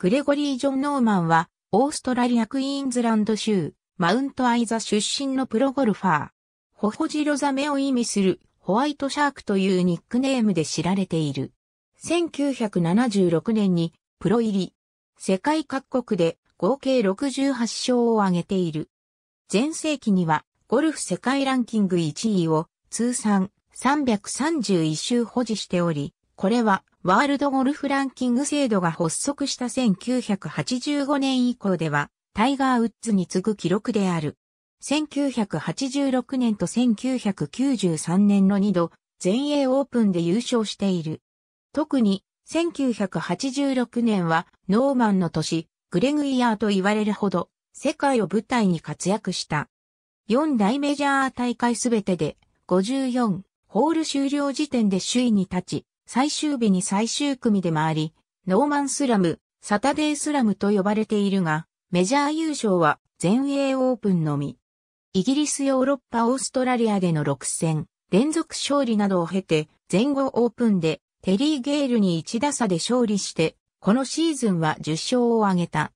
グレゴリー・ジョン・ノーマンは、オーストラリア・クイーンズランド州、マウント・アイザ出身のプロゴルファー。ホホジロザメを意味する、ホワイトシャークというニックネームで知られている。1976年に、プロ入り。世界各国で合計68勝を挙げている。前世紀には、ゴルフ世界ランキング1位を通算331周保持しており、これはワールドゴルフランキング制度が発足した1985年以降ではタイガー・ウッズに次ぐ記録である。1986年と1993年の2度、全英オープンで優勝している。特に、1986年はノーマンの年、グレグイヤーと言われるほど、世界を舞台に活躍した。4大メジャー大会すべてで、54、ホール終了時点で首位に立ち、最終日に最終組で回り、ノーマンスラム、サタデースラムと呼ばれているが、メジャー優勝は全英オープンのみ。イギリスヨーロッパオーストラリアでの6戦、連続勝利などを経て、前後オープンでテリー・ゲールに1打差で勝利して、このシーズンは10勝を挙げた。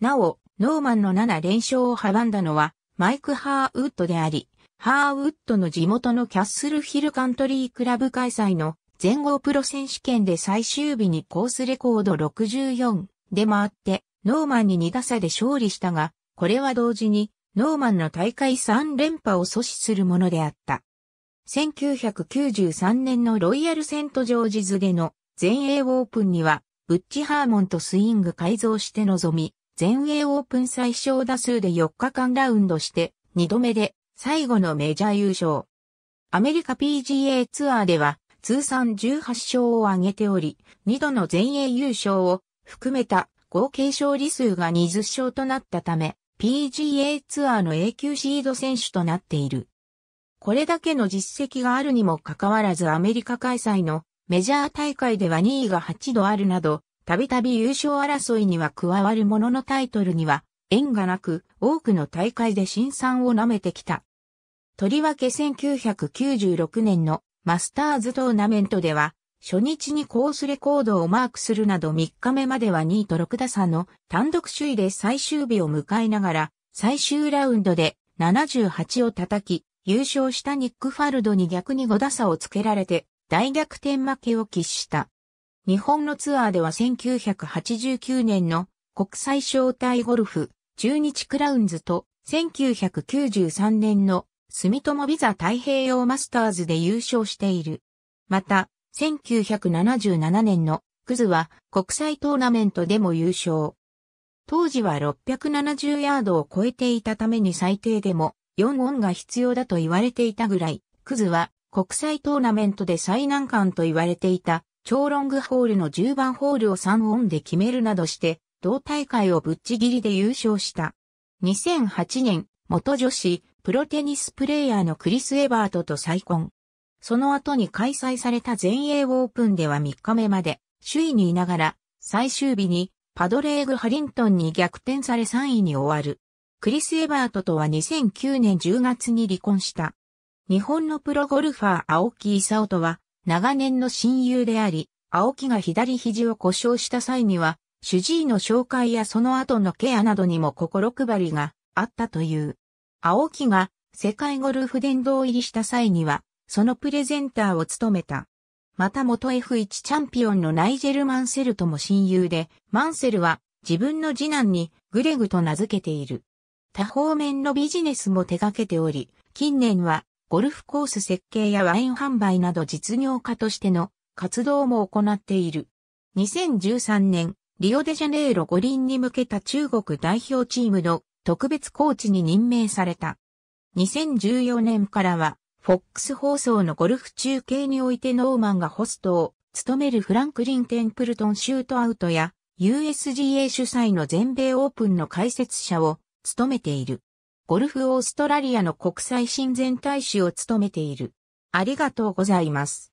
なお、ノーマンの7連勝を阻んだのは、マイク・ハーウッドであり、ハーウッドの地元のキャッスルヒルカントリークラブ開催の全豪プロ選手権で最終日にコースレコード64で回って、ノーマンに2打差で勝利したが、これは同時に、ノーマンの大会3連覇を阻止するものであった。1993年のロイヤルセントジョージズでの全英オープンには、ブッチハーモンとスイング改造して臨み、全英オープン最小打数で4日間ラウンドして、2度目で最後のメジャー優勝。アメリカ PGA ツアーでは通算18勝を挙げており、2度の全英優勝を含めた合計勝利数が20勝となったため、PGA ツアーの永久シード選手となっている。これだけの実績があるにもかかわらずアメリカ開催のメジャー大会では2位が8度あるなど、たびたび優勝争いには加わるもののタイトルには縁がなく、多くの大会で新参を舐めてきた。とりわけ1996年のマスターズトーナメントでは、初日にコースレコードをマークするなど3日目までは2位と6打差の単独首位で最終日を迎えながら、最終ラウンドで78を叩き、優勝したニックファルドに逆に5打差をつけられて、大逆転負けを喫した。日本のツアーでは1989年の国際招待ゴルフ中日クラウンズと1993年の住友ビザ太平洋マスターズで優勝している。また、1977年のクズは国際トーナメントでも優勝。当時は670ヤードを超えていたために最低でも4音が必要だと言われていたぐらい、クズは国際トーナメントで最難関と言われていた超ロングホールの10番ホールを3音で決めるなどして、同大会をぶっちぎりで優勝した。2008年、元女子プロテニスプレイヤーのクリス・エバートと再婚。その後に開催された全英オープンでは3日目まで首位にいながら最終日にパドレーグ・ハリントンに逆転され3位に終わる。クリス・エバートとは2009年10月に離婚した。日本のプロゴルファー青木勲とは長年の親友であり、青木が左肘を故障した際には、主治医の紹介やその後のケアなどにも心配りがあったという。青木が世界ゴルフ殿堂入りした際には、そのプレゼンターを務めた。また元 F1 チャンピオンのナイジェル・マンセルとも親友で、マンセルは自分の次男にグレグと名付けている。多方面のビジネスも手掛けており、近年はゴルフコース設計やワイン販売など実業家としての活動も行っている。2013年、リオデジャネイロ五輪に向けた中国代表チームの特別コーチに任命された。2014年からは、FOX 放送のゴルフ中継においてノーマンがホストを務めるフランクリン・テンプルトンシュートアウトや USGA 主催の全米オープンの解説者を務めている。ゴルフオーストラリアの国際親善大使を務めている。ありがとうございます。